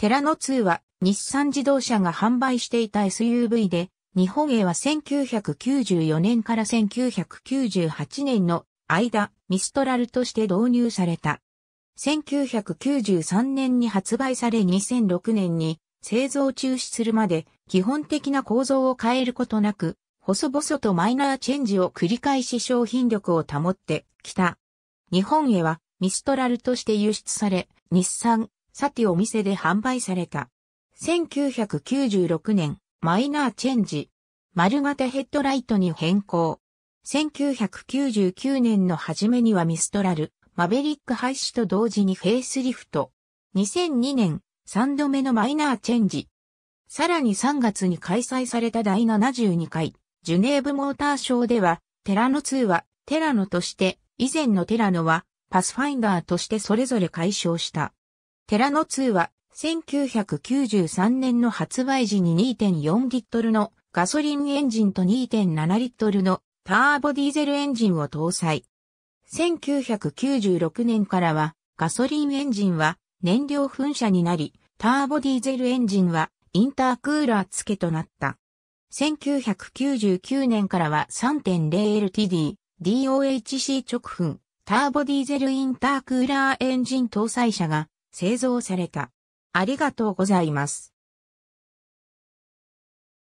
テラノ2は日産自動車が販売していた SUV で、日本へは1994年から1998年の間、ミストラルとして導入された。1993年に発売され2006年に製造中止するまで基本的な構造を変えることなく、細々とマイナーチェンジを繰り返し商品力を保ってきた。日本へはミストラルとして輸出され、日産、サティお店で販売された。1996年、マイナーチェンジ。丸型ヘッドライトに変更。1999年の初めにはミストラル、マベリック廃止と同時にフェイスリフト。2002年、3度目のマイナーチェンジ。さらに3月に開催された第72回、ジュネーブモーターショーでは、テラノ2は、テラノとして、以前のテラノは、パスファインダーとしてそれぞれ解消した。テラノ2は、1993年の発売時に2.4リットルのガソリンエンジンと2.7リットルのターボディーゼルエンジンを搭載。1996年からはガソリンエンジンは燃料噴射になり、ターボディーゼルエンジンはインタークーラー付けとなった。1999年からは 3.0LTD、DOHC 直噴、ターボディーゼルインタークーラーエンジン搭載車が製造された。ありがとうございます。